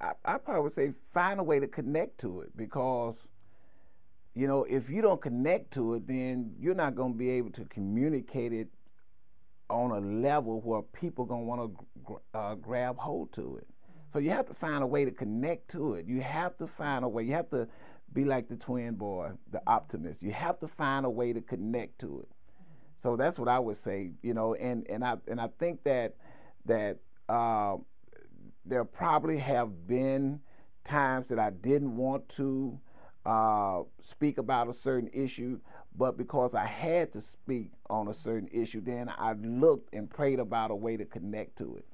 I, I probably would say find a way to connect to it because you know if you don't connect to it then you're not going to be able to communicate it on a level where people going to want to uh, grab hold to it so you have to find a way to connect to it you have to find a way you have to be like the twin boy the optimist you have to find a way to connect to it so that's what i would say you know and and i and i think that that uh, there probably have been times that I didn't want to uh, speak about a certain issue, but because I had to speak on a certain issue, then I looked and prayed about a way to connect to it.